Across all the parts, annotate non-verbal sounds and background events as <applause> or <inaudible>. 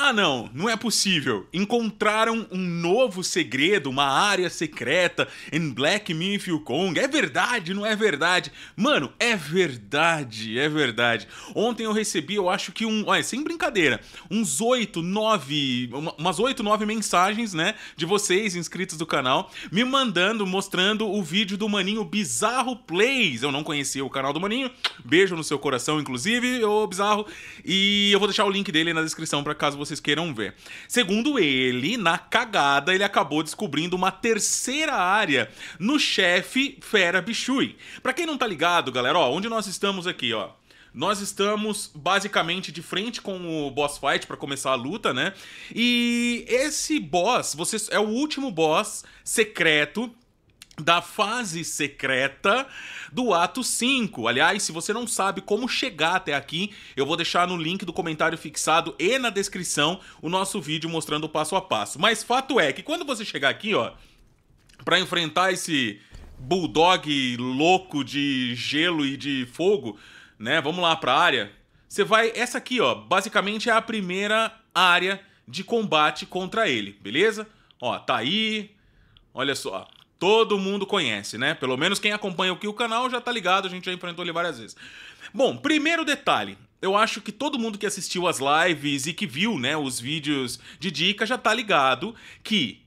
Ah, não, não é possível. Encontraram um novo segredo, uma área secreta em Black Myth Kong. É verdade, não é verdade? Mano, é verdade, é verdade. Ontem eu recebi, eu acho que um. Olha, sem brincadeira, uns oito, nove. Umas oito, nove mensagens, né? De vocês, inscritos do canal, me mandando, mostrando o vídeo do Maninho Bizarro Plays. Eu não conhecia o canal do Maninho. Beijo no seu coração, inclusive, ô Bizarro. E eu vou deixar o link dele na descrição para caso você vocês queiram ver. Segundo ele, na cagada, ele acabou descobrindo uma terceira área no chefe Fera Bichui. Pra quem não tá ligado, galera, ó, onde nós estamos aqui, ó. Nós estamos basicamente de frente com o boss fight para começar a luta, né? E esse boss, você é o último boss secreto da fase secreta do ato 5. Aliás, se você não sabe como chegar até aqui, eu vou deixar no link do comentário fixado e na descrição o nosso vídeo mostrando o passo a passo. Mas fato é que quando você chegar aqui, ó, para enfrentar esse bulldog louco de gelo e de fogo, né? Vamos lá para a área. Você vai essa aqui, ó, basicamente é a primeira área de combate contra ele, beleza? Ó, tá aí. Olha só todo mundo conhece, né? Pelo menos quem acompanha aqui o canal já tá ligado, a gente já enfrentou ele várias vezes. Bom, primeiro detalhe, eu acho que todo mundo que assistiu as lives e que viu, né, os vídeos de dica já tá ligado que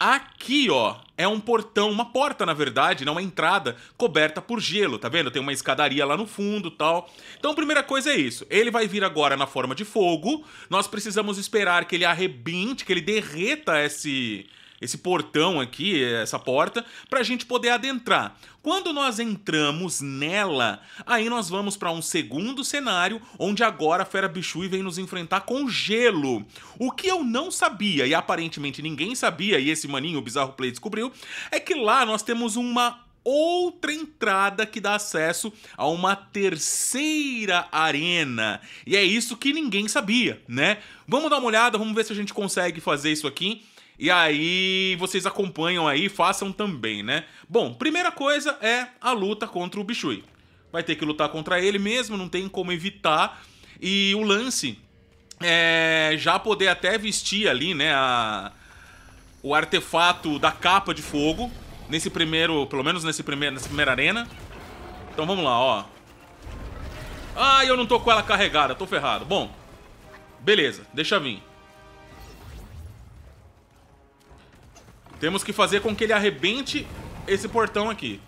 aqui, ó, é um portão, uma porta, na verdade, né, uma entrada coberta por gelo, tá vendo? Tem uma escadaria lá no fundo, tal. Então, a primeira coisa é isso. Ele vai vir agora na forma de fogo. Nós precisamos esperar que ele arrebente, que ele derreta esse esse portão aqui, essa porta, para a gente poder adentrar. Quando nós entramos nela, aí nós vamos para um segundo cenário, onde agora a Fera Bichui vem nos enfrentar com gelo. O que eu não sabia, e aparentemente ninguém sabia, e esse maninho, o Bizarro Play, descobriu, é que lá nós temos uma outra entrada que dá acesso a uma terceira arena. E é isso que ninguém sabia, né? Vamos dar uma olhada, vamos ver se a gente consegue fazer isso aqui. E aí vocês acompanham aí, façam também, né? Bom, primeira coisa é a luta contra o Bichui. Vai ter que lutar contra ele mesmo, não tem como evitar. E o lance é já poder até vestir ali, né, a, o artefato da capa de fogo nesse primeiro, pelo menos nesse primeiro, nessa primeira arena. Então vamos lá, ó. Ah, eu não tô com ela carregada, tô ferrado. Bom, beleza, deixa vir. Temos que fazer com que ele arrebente esse portão aqui.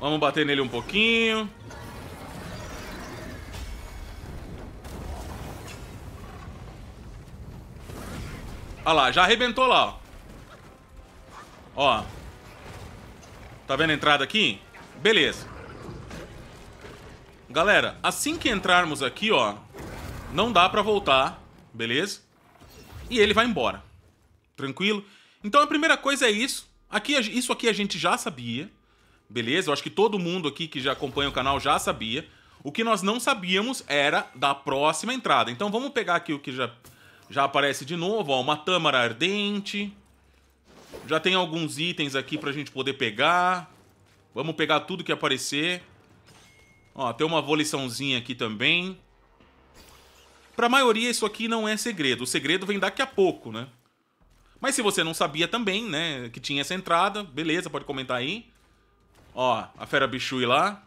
Vamos bater nele um pouquinho. Olha lá, já arrebentou lá, ó. Ó. Tá vendo a entrada aqui? Beleza. Galera, assim que entrarmos aqui, ó, não dá pra voltar, beleza? E ele vai embora. Tranquilo? Então a primeira coisa é isso. Aqui, isso aqui a gente já sabia, beleza? Eu acho que todo mundo aqui que já acompanha o canal já sabia. O que nós não sabíamos era da próxima entrada. Então vamos pegar aqui o que já, já aparece de novo, ó, uma tâmara ardente, já tem alguns itens aqui pra gente poder pegar. Vamos pegar tudo que aparecer. Ó, tem uma voliçãozinha aqui também. Pra maioria isso aqui não é segredo. O segredo vem daqui a pouco, né? Mas se você não sabia também, né, que tinha essa entrada, beleza, pode comentar aí. Ó, a fera bichui lá.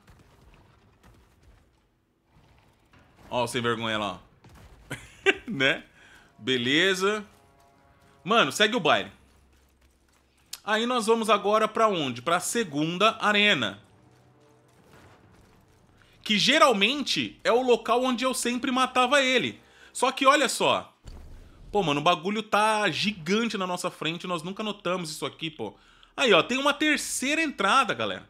Ó, o sem vergonha lá. <laughs> né? Beleza. Mano, segue o baile. Aí nós vamos agora para onde? Para a segunda arena. Que geralmente é o local onde eu sempre matava ele. Só que olha só. Pô, mano, o bagulho tá gigante na nossa frente, nós nunca notamos isso aqui, pô. Aí, ó, tem uma terceira entrada, galera.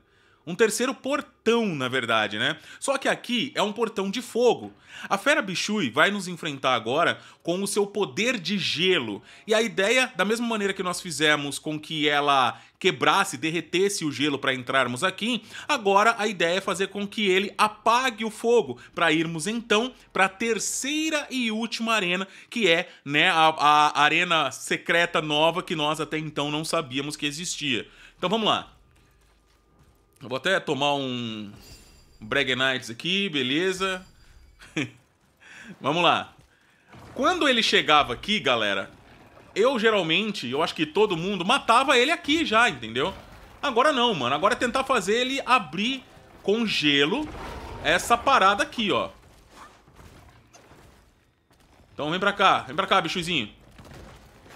Um terceiro portão, na verdade, né? Só que aqui é um portão de fogo. A fera Bichui vai nos enfrentar agora com o seu poder de gelo. E a ideia, da mesma maneira que nós fizemos com que ela quebrasse, derretesse o gelo para entrarmos aqui, agora a ideia é fazer com que ele apague o fogo para irmos então para a terceira e última arena, que é né, a, a arena secreta nova que nós até então não sabíamos que existia. Então vamos lá. Eu vou até tomar um Brag Knights aqui, beleza? <laughs> Vamos lá. Quando ele chegava aqui, galera, eu geralmente, eu acho que todo mundo, matava ele aqui já, entendeu? Agora não, mano. Agora é tentar fazer ele abrir com gelo essa parada aqui, ó. Então vem pra cá. Vem pra cá, bichozinho.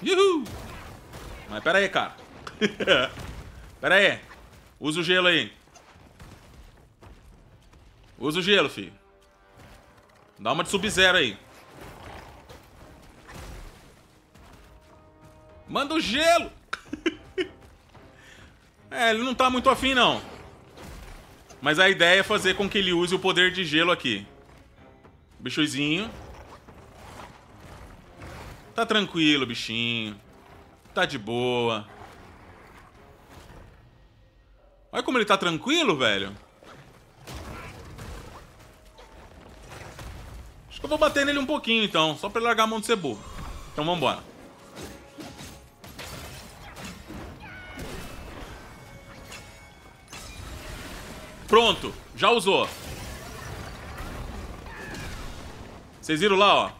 Uhul! Mas pera aí, cara. <laughs> pera aí. Usa o gelo aí. Usa o gelo, filho. Dá uma de sub-zero aí. Manda o gelo! <laughs> é, ele não tá muito afim, não. Mas a ideia é fazer com que ele use o poder de gelo aqui. Bichozinho. Tá tranquilo, bichinho. Tá de boa. Olha como ele tá tranquilo, velho. Acho que eu vou bater nele um pouquinho, então. Só pra ele largar a mão de ser burro. Então, vambora. Pronto, já usou. Vocês viram lá, ó.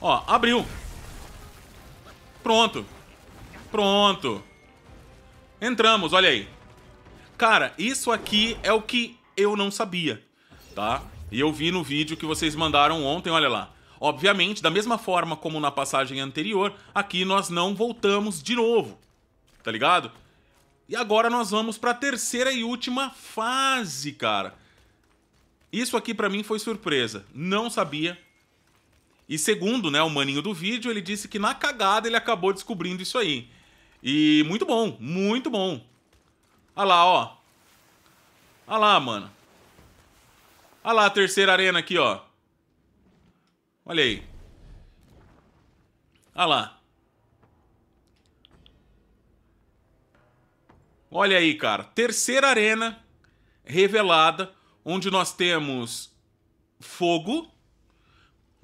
Ó, abriu. Pronto. Pronto. Entramos, olha aí. Cara, isso aqui é o que eu não sabia, tá? E eu vi no vídeo que vocês mandaram ontem, olha lá. Obviamente, da mesma forma como na passagem anterior, aqui nós não voltamos de novo, tá ligado? E agora nós vamos para a terceira e última fase, cara. Isso aqui para mim foi surpresa. Não sabia, e segundo, né, o maninho do vídeo, ele disse que na cagada ele acabou descobrindo isso aí. E muito bom, muito bom. Olha lá, ó. Olha lá, mano. Olha lá a terceira arena aqui, ó. Olha aí. Olha lá. Olha aí, cara. Terceira arena revelada, onde nós temos fogo,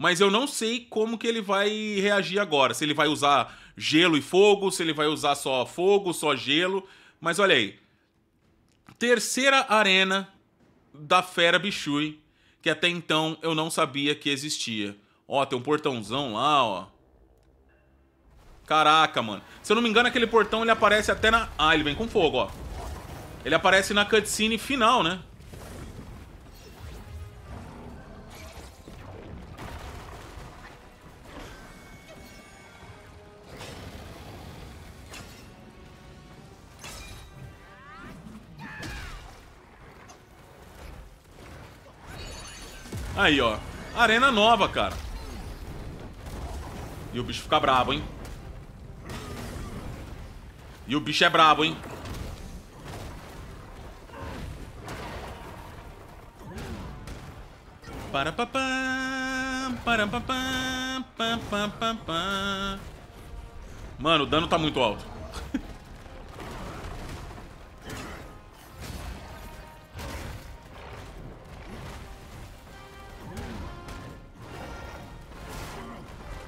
mas eu não sei como que ele vai reagir agora. Se ele vai usar gelo e fogo, se ele vai usar só fogo, só gelo. Mas olha aí. Terceira arena da Fera Bichui, que até então eu não sabia que existia. Ó, tem um portãozão lá, ó. Caraca, mano. Se eu não me engano, aquele portão ele aparece até na... Ah, ele vem com fogo, ó. Ele aparece na cutscene final, né? Aí, ó. Arena nova, cara. E o bicho fica brabo, hein? E o bicho é brabo, hein? Para pa, para pa pa pa. Mano, o dano tá muito alto.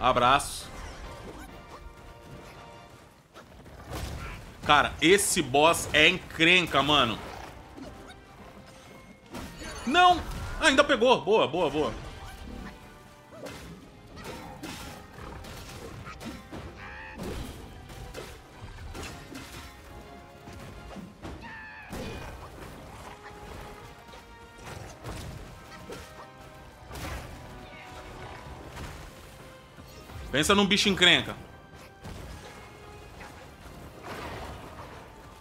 Abraço. Cara, esse boss é encrenca, mano. Não! Ah, ainda pegou. Boa, boa, boa. Pensa num bicho encrenca.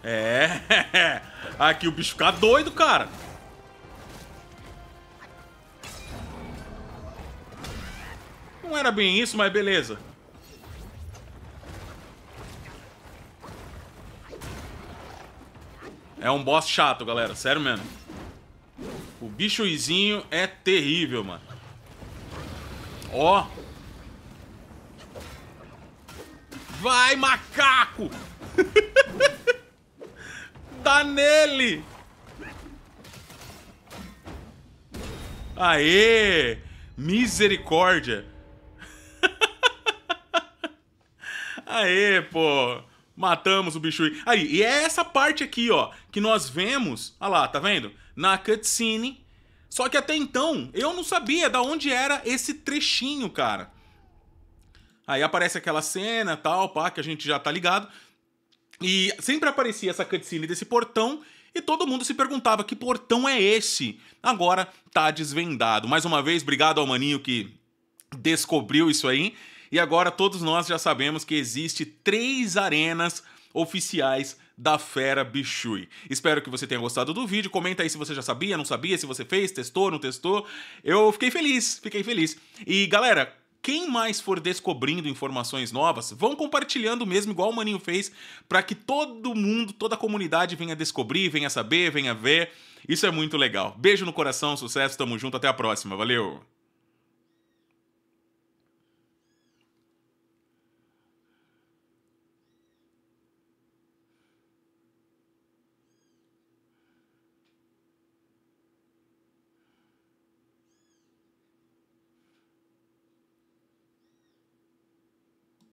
É. <laughs> Aqui o bicho fica doido, cara. Não era bem isso, mas beleza. É um boss chato, galera. Sério mesmo. O bichozinho é terrível, mano. Ó. Oh. Vai, macaco! Dá <laughs> tá nele! Aê! Misericórdia! <laughs> Aê, pô! Matamos o bicho aí. Aí, e é essa parte aqui, ó, que nós vemos, olha lá, tá vendo? Na cutscene. Só que até então, eu não sabia da onde era esse trechinho, cara. Aí aparece aquela cena, tal, pá, que a gente já tá ligado. E sempre aparecia essa cutscene desse portão e todo mundo se perguntava que portão é esse? Agora tá desvendado. Mais uma vez, obrigado ao maninho que descobriu isso aí. E agora todos nós já sabemos que existe três arenas oficiais da Fera Bichui. Espero que você tenha gostado do vídeo. Comenta aí se você já sabia, não sabia, se você fez, testou, não testou. Eu fiquei feliz, fiquei feliz. E galera, quem mais for descobrindo informações novas, vão compartilhando mesmo, igual o Maninho fez, para que todo mundo, toda a comunidade venha descobrir, venha saber, venha ver. Isso é muito legal. Beijo no coração, sucesso, tamo junto, até a próxima. Valeu!